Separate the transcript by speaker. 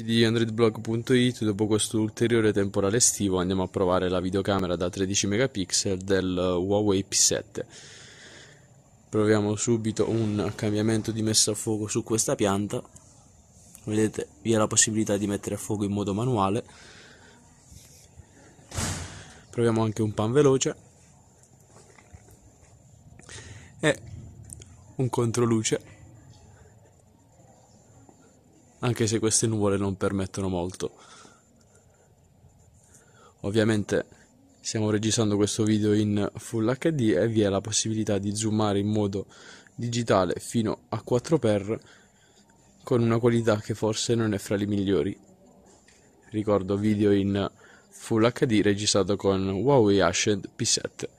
Speaker 1: Amici di androidblog.it, dopo questo ulteriore temporale estivo andiamo a provare la videocamera da 13 megapixel del Huawei P7. Proviamo subito un cambiamento di messa a fuoco su questa pianta. Vedete, vi è la possibilità di mettere a fuoco in modo manuale.
Speaker 2: Proviamo anche un pan veloce. E un controluce anche se
Speaker 1: queste nuvole non permettono molto. Ovviamente stiamo registrando questo video in Full HD e vi è la possibilità di zoomare in modo digitale fino a 4x con una qualità che forse non è fra le migliori. Ricordo video in Full HD registrato con Huawei Ascend P7.